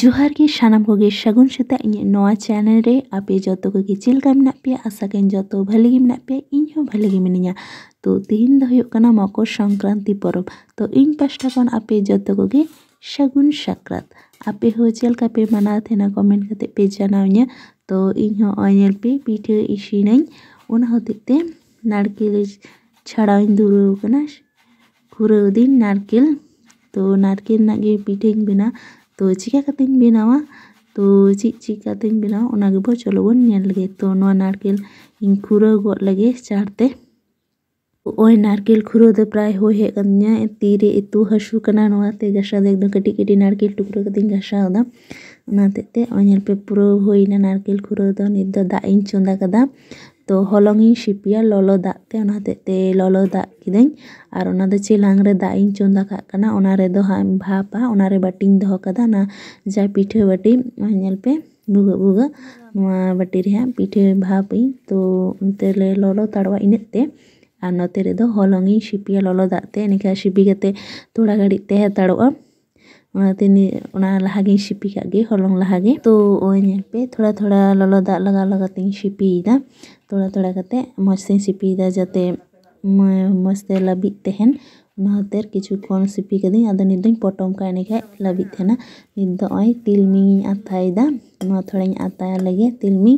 ᱡᱚᱦᱟᱨ ᱜᱮ ᱥᱟᱱᱟᱢ ᱠᱚᱜᱮ ᱥᱟᱹᱜᱩᱱ ᱥᱮᱛᱟᱜ ᱤᱧᱟᱹᱜ ᱱᱚᱣᱟ ᱪᱮᱱᱮᱞ ᱨᱮ ᱟᱯᱮ ᱡᱚᱛᱚ ᱠᱚᱜᱮ ᱪᱮᱫ ᱞᱮᱠᱟ ᱢᱮᱱᱟᱜ ᱯᱮᱭᱟ ᱟᱥᱟ ᱠᱟᱹᱧ ᱡᱚᱛᱚ ᱵᱷᱟᱹᱞᱤ ᱜᱮ ᱢᱮᱱᱟᱜ ᱯᱮᱭᱟ ᱤᱧ ᱦᱚᱸ ᱵᱷᱟᱹᱞᱤ ᱜᱮ ᱢᱤᱱᱟᱹᱧᱟ ᱛᱚ ᱛᱮᱦᱮᱧ ᱫᱚ ᱦᱩᱭᱩᱜ ᱠᱟᱱᱟ ᱢᱚᱠᱚᱨ ᱥᱚᱝᱠᱨᱟᱱᱛᱤ ᱯᱚᱨᱚᱵᱽ ᱛᱚ ᱤᱧ ᱯᱟᱥᱴᱟ ᱠᱷᱚᱱ ᱟᱯᱮ ᱡᱚᱛᱚ ᱠᱚᱜᱮ ᱥᱟᱹᱜᱩᱱ ᱥᱟᱠᱨᱟᱛ ᱟᱯᱮ ᱦᱚᱸ ᱪᱮᱫ ᱞᱮᱠᱟ ᱯᱮ ᱢᱟᱱᱟᱣ ᱛᱟᱦᱮᱱᱟ ᱠᱚᱢᱮᱱᱴ ᱠᱟᱛᱮ ᱯᱮ ᱡᱟᱱᱟᱣᱤᱧᱟ ᱛᱚ ᱤᱧ ᱦᱚᱸ ᱱᱚᱜᱼᱚᱭ ᱧᱮᱞ ᱯᱮ ᱯᱤᱴᱷᱟᱹ ᱤᱥᱤᱱᱟᱹᱧ ᱚᱱᱟ ᱦᱚᱛᱮᱡ ᱛᱮ ᱱᱟᱨᱠᱮᱞ ᱪᱷᱟᱲᱟᱣᱤᱧ ᱫᱷᱩᱨᱟᱹᱣ ᱟᱠᱟᱱᱟ ᱠᱷᱩᱨᱟᱹᱣ ᱫᱤᱧ ᱱᱟᱨᱠᱮᱞ ᱛᱚ ᱱᱟᱨᱠᱮᱞ ᱨᱮᱱᱟᱜ ᱜᱮ ᱯᱤᱴᱷᱟᱹᱧ ᱵᱮᱱᱟᱣ तो चिकाती बनावा तो ची चिकाती बनावागे चलो बनगे तो नारकेल इन खुरा गोद लगे चारते नारकेल खुरा तो प्राय हेकन तीर इतु हसुकते गसाद कटी कटी नारकेल टुकड़ो कती गसादा नातेलपे पूरा होना नारकेल खुरा दाग चंदा तो हलंग सीपिया ललो दागते ते ललो दाग कि चेलांग दाग चंदा दो भापा बाटी दहोकदा ना जा पीठ बाटी नलपे बुगे बुगे ना बाटी पीठे भापी तो ले ललो ताड़वा इनते नतेद हलंग सीपिया ललो दागते इनका सीपी थोड़ा गाड़ी ते ताड़ा ᱚᱱᱟᱛᱮ ᱚᱱᱟ ᱞᱟᱦᱟᱜᱤᱧ ᱥᱤᱯᱤ ᱠᱟᱜ ᱜᱮ ᱦᱚᱞᱚᱝ ᱞᱟᱦᱟᱜᱮ ᱛᱚ ᱱᱚᱜᱼᱚᱭ ᱧᱮᱞ ᱯᱮ ᱛᱷᱚᱲᱟ ᱛᱷᱚᱲᱟ ᱞᱚᱞᱚ ᱫᱟᱜ ᱞᱟᱜᱟᱣ ᱞᱟᱜᱟᱣᱛᱤᱧ ᱥᱤᱯᱤᱭᱮᱫᱟ ᱛᱷᱚᱲᱟ ᱛᱷᱚᱲᱟ ᱠᱟᱛᱮᱫ ᱢᱚᱡᱽ ᱛᱤᱧ ᱥᱤᱯᱤᱭᱮᱫᱟ ᱡᱟᱛᱮ ᱢᱚᱡᱽ ᱛᱮ ᱞᱟᱹᱵᱤᱫ ᱛᱟᱦᱮᱱ ᱚᱱᱟ ᱠᱷᱟᱹᱛᱤᱨ ᱠᱤᱪᱷᱩ ᱠᱷᱚᱱ ᱥᱤᱯᱤ ᱠᱟᱹᱫᱟᱹᱧ ᱟᱫᱚ ᱱᱤᱛ ᱫᱚᱧ ᱯᱚᱴᱚᱢ ᱠᱟᱜᱼᱟ ᱮᱸᱰᱮᱠᱷᱟᱡ ᱞᱟᱹᱵᱤᱫ ᱛᱟᱦᱮᱱᱟ ᱱᱤᱛ ᱫᱚ ᱱᱚᱜᱼᱚᱭ ᱛᱤᱞᱢᱤᱧᱤᱧ ᱟᱛᱟᱭᱮᱫᱟ ᱱᱚᱣᱟ ᱛᱷᱚᱲᱟᱧ ᱟᱛᱟᱭ ᱞᱮᱜᱮ ᱛᱤᱞᱢᱤᱧ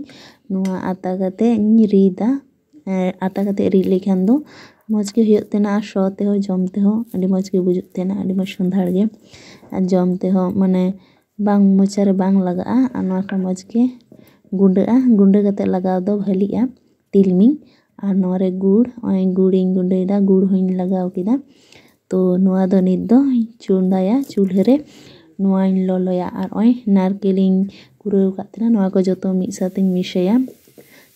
ᱱᱚᱣᱟ ᱟᱛᱟ ᱠᱟᱛᱮᱫ ᱤᱧ ᱨᱤᱫᱟ ᱟᱛᱟ ᱠᱟᱛᱮᱫ ᱨᱤᱫ ᱞᱮᱠᱷᱟᱱ ᱫᱚ ᱢᱚᱡᱽ ᱜᱮ ᱦᱩᱭᱩᱜ ᱛᱟᱦᱮᱱᱟ ᱟᱨ ᱥᱚ ᱛᱮᱦᱚᱸ ᱡᱚᱢ ᱛᱮᱦᱚᱸ ᱟᱹᱰᱤ ᱢᱚᱡᱽ ᱜᱮ ᱵᱩᱡᱩᱜ ᱛᱟᱦᱮᱱᱟ ᱟᱹᱰᱤ ᱢᱚᱡᱽ ᱥᱚᱸᱫᱷᱟᱲ ᱜᱮ ᱟᱨ ᱡᱚᱢ ᱛᱮᱦᱚᱸ ᱢᱟᱱᱮ ᱵᱟᱝ ᱢᱚᱪᱟᱨᱮ ᱵᱟᱝ ᱞᱟᱜᱟᱜᱼᱟ ᱟᱨ ᱱᱚᱣᱟ ᱠᱚ ᱢᱚᱡᱽ ᱜᱮ ᱜᱩᱸᱰᱟᱹᱜᱼᱟ ᱜᱩᱸᱰᱟᱹ ᱠᱟᱛᱮ ᱞᱟᱜᱟᱣ ᱫᱚ ᱵᱷᱟᱹᱞᱤᱜᱼᱟ ᱛᱤᱞᱢᱤᱧ ᱟᱨ ᱱᱚᱣᱟᱨᱮ ᱜᱩᱲ ᱱᱚᱜᱼᱚᱭ ᱜᱩᱲᱤᱧ ᱜᱩᱸᱰᱟᱹᱭᱮᱫᱟ ᱜᱩᱲ ᱦᱚᱸᱧ ᱞᱟᱜᱟᱣ ᱠᱮᱫᱟ ᱛᱚ ᱱᱚᱣᱟ ᱫᱚ ᱱᱤᱛ ᱫᱚᱧ ᱪᱚᱸᱫᱟᱭᱟ ᱪᱩᱞᱦᱟᱹ ᱨᱮ ᱱᱚᱣᱟᱧ ᱞᱚᱞᱚᱭᱟ ᱟᱨ ᱱᱚᱜᱼᱚᱭ ᱱᱟᱨᱠᱮᱞᱤᱧ ᱠᱩᱲᱟᱹᱣ ᱠᱟᱫ ᱛᱟᱦᱮᱱᱟ ᱱᱚᱣᱟ ᱠᱚ ᱡᱚᱛᱚ ᱢᱤᱫ ᱥᱟᱶᱛᱮᱧ ᱢᱮᱥᱟᱭᱟ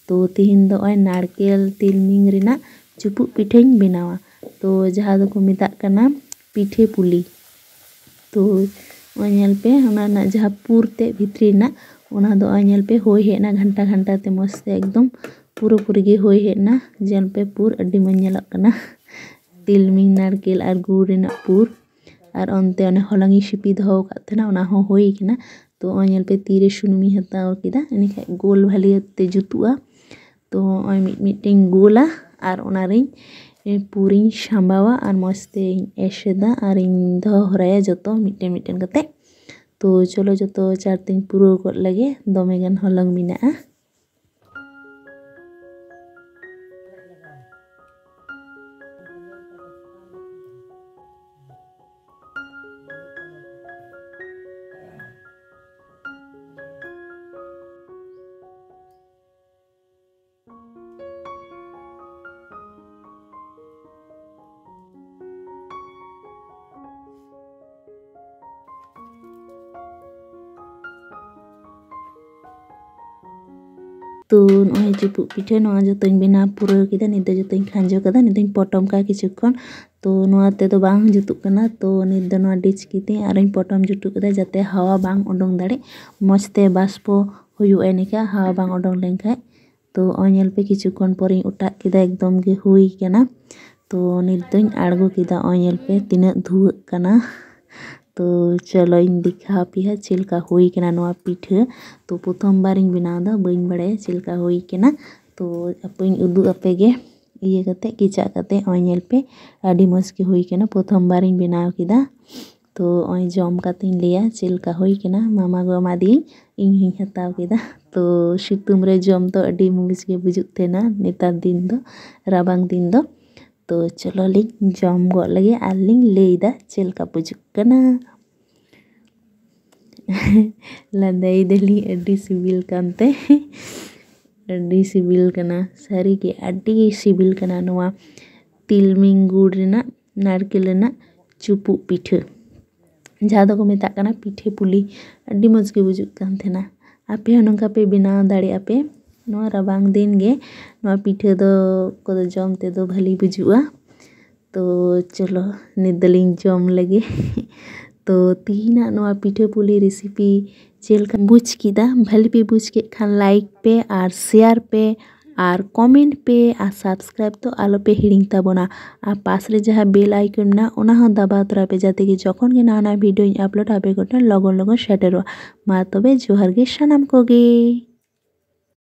ᱛᱚ ᱛᱤᱦᱤᱧ ᱫᱚ ᱱᱚᱜᱼᱚᱭ ᱱᱟᱨᱠᱮᱞ ᱛᱤᱞᱢᱤᱧ ᱨᱮᱱᱟᱜ चुप पीठे बनावा तो जहाँ को मतदा पीठे पुली तो पे हमारा जहाँ पुरते भित्री पे हेना घंटा घंटा ते मस्त एकदम पूरा पूरी हेना जलपे पुर अभी मजल तिलमिंग नारकेल और गुड़ पुर और अंते हलंगी सीपी दोना तो पे तीरे सुनुमी हत्या इनखा गोल भाली जुतुआ तो मिट्टी गोला ᱟᱨ ᱚᱱᱟᱨᱤᱧ ᱯᱩᱨᱤᱧ ᱥᱟᱢᱵᱟᱣᱟ ᱟᱨ ᱢᱚᱡᱽ ᱛᱮᱧ ᱮᱥᱮᱫᱟ ᱟᱨᱤᱧ ᱫᱚᱦᱚ ᱦᱚᱨᱟᱭᱟ ᱡᱚᱛᱚ ᱢᱤᱫᱴᱮᱱ ᱢᱤᱫᱴᱮᱱ ᱠᱟᱛᱮ ᱛᱚ ᱪᱚᱞᱚ ᱡᱚᱛᱚ ᱪᱟᱬᱛᱮᱧ ᱯᱩᱨᱟᱹᱣ ᱜᱚᱫ ᱞᱮᱜᱮ ᱫᱚᱢᱮᱜᱟᱱ ᱦᱚᱞᱚᱝ ᱢᱮᱱᱟᱜᱼᱟ तो ना जो पिठे ना जो बना पुरेदा निदे जो खाजा निदे पटम का किचुखन तो तो हजूतना तो डिच कदी और पटम जुटूकता जैसे हावा बांग उडों दड़े मजते बाष्प होने का हावा बांग उडों लेखा तो नलपे किचुखन पर उटा एकदम होना तो निदे आड़गू किया तीन धुआकना तो चलो इन देखा पे चलका होना पीठ तो प्रथम बार बना बी बड़ा चलका होना तो उदुपे ये किचा करते हेलपे मजे होना प्रथम बार बनाव किया तो जम का लिया चलका होना मामा गमा दी इन हताव किया तो सितुम जम तो मुझे बुजुगे नेता दिन दो राबांग दिन दो तो चलो लिंग जम गए लिंग लैदा चलका बुजुगना लंदी सिबिल सारी अटी सिबिल तिलमिंगूड़ना नारकेल चुपू पीठ जहाँ को मतलब पीठे पुली अभी मजे बुजुगे आपे ना पे बनाव दड़ेपे राबांग दिन के पीठ जम तेद भाली बुजुआ तो चलो निदली जम लगे ᱛᱚ ᱛᱤᱦᱤᱧᱟᱜ ᱱᱚᱣᱟ ᱯᱤᱴᱷᱟᱹ ᱯᱩᱞᱤ ᱨᱮᱥᱤᱯᱤ ᱪᱮᱫ ᱞᱮᱠᱟ ᱵᱩᱡᱽ ᱠᱮᱫᱟ ᱵᱷᱟᱹᱞᱤ ᱯᱮ ᱵᱩᱡᱽ ᱠᱮᱫ ᱠᱷᱟᱱ ᱞᱟᱭᱤᱠ ᱯᱮ ᱟᱨ ᱥᱮᱭᱟᱨ ᱯᱮ ᱟᱨ ᱠᱚᱢᱮᱱᱴ ᱯᱮ ᱟᱨ ᱥᱟᱵᱥᱠᱨᱟᱭᱤᱵ ᱫᱚ ᱟᱞᱚᱯᱮ ᱦᱤᱲᱤᱧ ᱛᱟᱵᱚᱱᱟ ᱟᱨ ᱯᱟᱥᱨᱮ ᱡᱟᱦᱟᱸ ᱵᱮᱞ ᱟᱭᱠᱚᱱ ᱢᱮᱱᱟᱜᱼᱟ ᱚᱱᱟ ᱦᱚᱸ ᱫᱟᱵᱟᱣ ᱛᱚᱨᱟᱭ ᱯᱮ ᱡᱟᱛᱮ ᱜᱮ ᱡᱚᱠᱷᱚᱱ ᱜᱮ ᱱᱟᱣᱟ ᱱᱟᱣᱟ ᱵᱷᱤᱰᱤᱭᱳᱧ ᱟᱯᱞᱳᱰᱟ ᱟᱯᱮ ᱠᱚᱴᱷᱮᱱ ᱞᱚᱜᱚᱱ ᱞᱚᱜᱚᱱ ᱥᱮᱴᱮᱨᱚᱜᱼᱟ ᱢᱟ ᱛᱚᱵᱮ ᱡᱚᱦᱟᱨ ᱜᱮ ᱥᱟᱱᱟᱢ ᱠᱚᱜᱮ